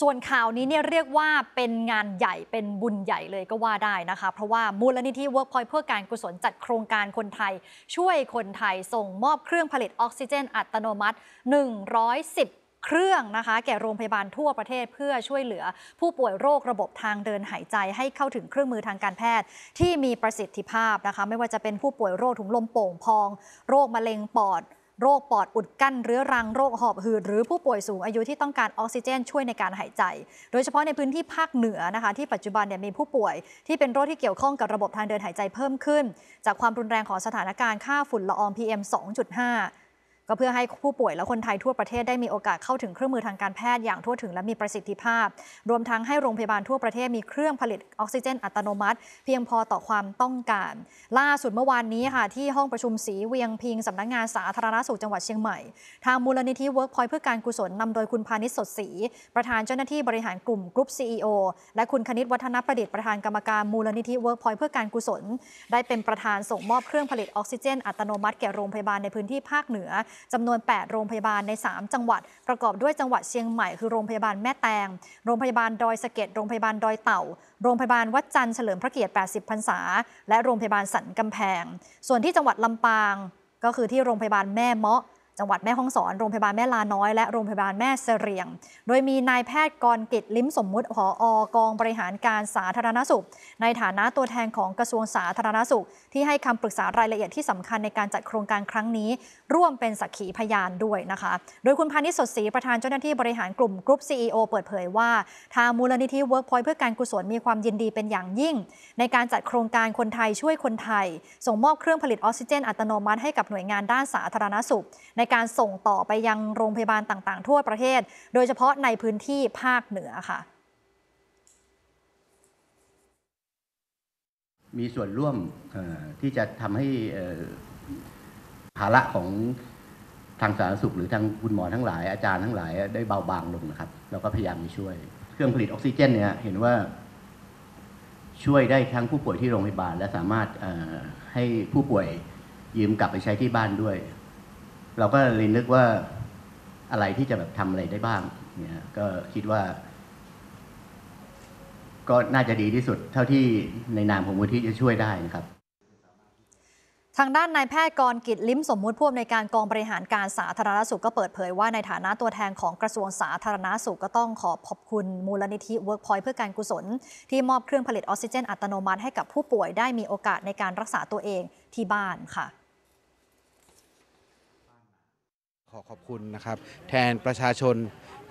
ส่วนข่าวนี้เนี่ยเรียกว่าเป็นงานใหญ่เป็นบุญใหญ่เลยก็ว่าได้นะคะเพราะว่ามูลนิธิ Workpoint เพื่อการกุศลจัดโครงการคนไทย ช่วยคนไทยส่งมอบเครื่องผลิตออกซิเจนอัตโนมัติ 110 เครื่องนะคะ แก่โรงพยาบาลทั่วประเทศเพื่อช่วยเหลือผู้ป่วยโรคระบบทางเดินหายใจ ให้เข้าถึงเครื่องมือทางการแพทย์ที่มีประสิทธิภาพนะคะไม่ว่าจะเป็นผู้ป่วยโรคถุงลมโป่งพอง โรคมะเร็งปอดโรคปอดอุดกั้น เรื้อรัง โรคหอบหืด หรือผู้ป่วยสูงอายุที่ต้องการออกซิเจนช่วยในการหายใจ โดยเฉพาะในพื้นที่ภาคเหนือนะคะ ที่ปัจจุบันเนี่ยมีผู้ป่วยที่เป็นโรคที่เกี่ยวข้องกับระบบทางเดินหายใจเพิ่มขึ้น จากความรุนแรงของสถานการณ์ค่าฝุ่นละออง PM 2.5ก็เพื่อให้ผู้ป่วยและคนไทยทั่วประเทศได้มีโอกาสเข้าถึงเครื่องมือทางการแพทย์อย่างทั่วถึงและมีประสิทธิภาพ รวมทั้งให้โรงพยาบาลทั่วประเทศมีเครื่องผลิตออกซิเจน อัตโนมัติ เพียงพอต่อความต้องการ ล่าสุดเมื่อวานนี้ค่ะที่ห้องประชุมศรีเวียงพิงสำนักงงานสาธารณสุขจังหวัดเชียงใหม่ทางมูลนิธิเวิร์กพอยเพื่อการกุศลนำโดยคุณพาณิชย์สดศรีประธานเจ้าหน้าที่บริหารกลุ่มกรุ๊ปซีอและคุณคณิตวัฒนประดิษฐ์ประธานกรรมการมูลนิธิเวิร์กพอยเพื่อการกุศล ได้เป็นประธานส่งมอบเครื่องผลิตออกซิเจน อัตโนมัติแก่โรงพยาบาลในพื้นที่ภาคเหนือจำนวน 8 โรงพยาบาลใน 3 จังหวัดประกอบด้วยจังหวัดเชียงใหม่คือโรงพยาบาลแม่แตง โรงพยาบาลดอยสะเก็ด โรงพยาบาลดอยเต่า โรงพยาบาลวัดจันทร์เฉลิมพระเกียรติ 80 พรรษา และโรงพยาบาลสันกำแพง ส่วนที่จังหวัดลำปางก็คือที่โรงพยาบาลแม่เมาะจังหวัดแม่ฮ่องสอนโรงพยาบาลแม่ลาน้อย และโรงพยาบาลแม่เสรียง โดยมีนายแพทย์กรกิจลิ้มสมมุติหออกองบริหารการสาธารณสุข ในฐานะตัวแทนของกระทรวงสาธารณสุข ที่ให้คำปรึกษารายละเอียดที่สำคัญในการจัดโครงการครั้งนี้ร่วมเป็นสักขีพยานด้วยนะคะ โดยคุณพานิชสดศรีประธานเจ้าหน้าที่บริหารกลุ่มกรุ๊ปซีอเปิดเผยว่าทางมูลนิธิ Workpoint เพื่อการกุศลมีความยินดีเป็นอย่างยิ่ง ในการจัดโครงการคนไทยช่วยคนไทยส่งมอบเครื่องผลิตออกซิเจนอัตโนมัติให้กับหน่วยงานด้านสาธารณสุขในการส่งต่อไปยังโรงพยาบาลต่างๆ ทั่วประเทศ โดยเฉพาะในพื้นที่ภาคเหนือค่ะ มีส่วนร่วมที่จะทำให้ภาระของทางสาธารณสุขหรือทางคุณหมอทั้งหลาย อาจารย์ทั้งหลายได้เบาบางลงนะครับ เราก็พยายามมปช่วย เครื่องผลิตออกซิเจนเนี่ยเห็นว่าช่วยได้ทั้งผู้ป่วยที่โรงพยาบาล และสามารถให้ผู้ป่วยยืมกลับไปใช้ที่บ้านด้วยเราก็เลยนึกว่าอะไรที่จะแบบทำอะไรได้บ้าง เนี่ยก็คิดว่า ก็น่าจะดีที่สุดเท่าที่ในนามของมูลที่จะช่วยได้นะครับ ทางด้านนายแพทย์กรกิจลิ้มสมมุติผู้อำนวยการกองบริหารการสาธารณสุขก็เปิดเผยว่าในฐานะตัวแทนของกระทรวงสาธารณสุขก็ต้องขอขอบคุณมูลนิธิ Workpoint เพื่อการกุศล ที่มอบเครื่องผลิตออกซิเจนอัตโนมัติให้กับผู้ป่วยได้มีโอกาสในการรักษาตัวเองที่บ้านค่ะขอขอบคุณนะครับแทนประชาชน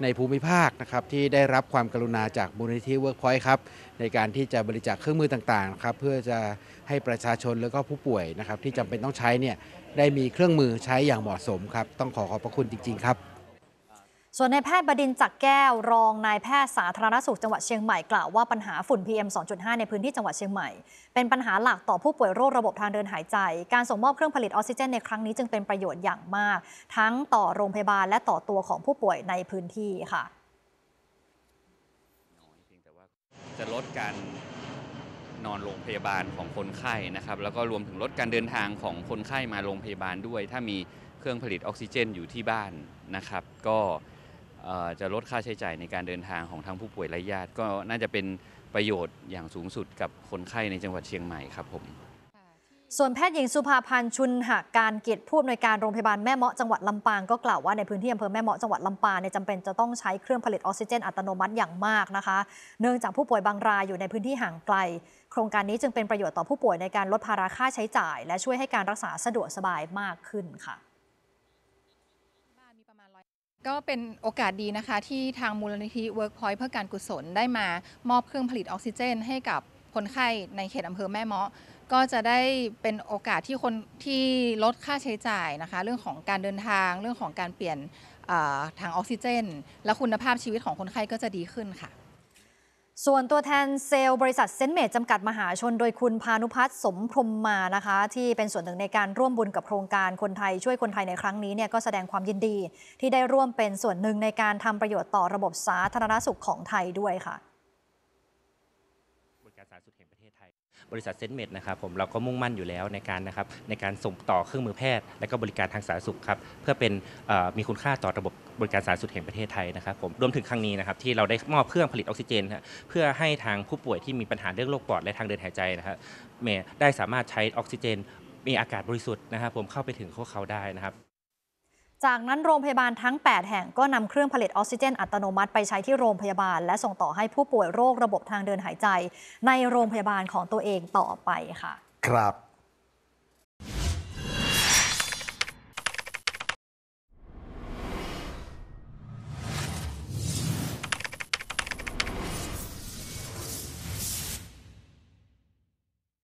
ในภูมิภาคนะครับที่ได้รับความกรุณาจากมูลนิธิเวิร์กพอยต์ครับในการที่จะบริจาคเครื่องมือต่างๆครับเพื่อจะให้ประชาชนแล้วก็ผู้ป่วยนะครับที่จำเป็นต้องใช้เนี่ยได้มีเครื่องมือใช้อย่างเหมาะสมครับต้องขอขอบพระคุณจริงๆครับส่วนในแพทย์บดินจักแก้วรองนายแพทย์สาธารณสุขจังหวัดเชียงใหม่ กล่าวว่าปัญหาฝุ่น PM 2.5 ในพื้นที่จังหวัดเชียงใหม่ เป็นปัญหาหลักต่อผู้ป่วยโรคระบบทางเดินหายใจการส่งมอบเครื่องผลิตออกซิเจน ในครั้งนี้จึงเป็นประโยชน์อย่างมาก ทั้งต่อโรงพยาบาลและต่อตัวของผู้ป่วยในพื้นที่ค่ะจะลดการนอนโรงพยาบาลของคนไข้นะครับแล้วก็รวมถึงลดการเดินทางของคนไข้มาโรงพยาบาลด้วยถ้ามีเครื่องผลิตออกซิเจนอยู่ที่บ้านนะครับ ก็จะลดค่าใช้จ่ายในการเดินทางของทั้งผู้ป่วยและญาติก็น่าจะเป็นประโยชน์อย่างสูงสุดกับคนไข้ในจังหวัดเชียงใหม่ครับผมส่วนแพทย์หญิงสุภาพันธ์ชุนหาการเกียรติผู้อำนวยการโรงพยาบาลแม่เมาะจังหวัดลำปางก็กล่าวว่าในพื้นที่อำเภอแม่เมาะจังหวัดลำปางเนี่ยจำเป็นจะต้องใช้เครื่องผลิตออกซิเจนอัตโนมัติอย่างมากนะคะ เนื่องจากผู้ป่วยบางรายอยู่ในพื้นที่ห่างไกล โครงการนี้จึงเป็นประโยชน์ต่อผู้ป่วยในการลดภาระค่าใช้จ่าย และช่วยให้การรักษาสะดวกสบายมากขึ้นค่ะก็เป็นโอกาสดีนะคะที่ทางมูลนิธิ Workpoint เพื่อการกุศลได้มามอบเครื่องผลิตออกซิเจน ให้กับคนไข้ในเขตอำเภอแม่เมาะก็จะได้เป็นโอกาสที่คนที่ลดค่าใช้จ่ายนะคะ เรื่องของการเดินทางเรื่องของการเปลี่ยนทางออกซิเจน และคุณภาพชีวิตของคนไข้ก็จะดีขึ้นค่ะส่วนตัวแทนเซลล์บริษัทเซนเมดจำกัดมหาชน โดยคุณพานุพัฒน์สมพรมมานะคะที่เป็นส่วนหนึ่ง ในการร่วมบุญกับโครงการคนไทย ช่วยคนไทยในครั้งนี้เนี่ยก็แสดงความยินดี ที่ได้ร่วมเป็นส่วนหนึ่งในการทำประโยชน์ต่อระบบสาธารณสุขของไทยด้วยค่ะบริการสาธารณสุขแห่งประเทศไทย บริษัทเซนเมดนะครับผมเราก็มุ่งมั่นอยู่แล้วในการนะครับในการส่งต่อเครื่องมือแพทย์และก็บริการทางสาธารณสุขครับเพื่อเป็นมีคุณค่าต่อระบบบริการสาธารณสุขแห่งประเทศไทยนะครับ ผมรวมถึงครั้งนี้นะครับ ที่เราได้มอบเครื่องผลิตออกซิเจนเพื่อให้ทางผู้ป่วยที่มีปัญหาเรื่องโรคปอดและทางเดินหายใจนะครับได้สามารถใช้ออกซิเจน มีอากาศบริสุทธิ์นะครับผมเข้าไปถึงพวกเขาได้นะครับ จากนั้นโรงพยาบาลทั้ง 8 แห่ง ก็นำเครื่องผลิตออกซิเจนอัตโนมัติ ไปใช้ที่โรงพยาบาลและส่งต่อให้ผู้ป่วยโรคระบบทางเดินหายใจ ในโรงพยาบาลของตัวเองต่อไปค่ะ ครับ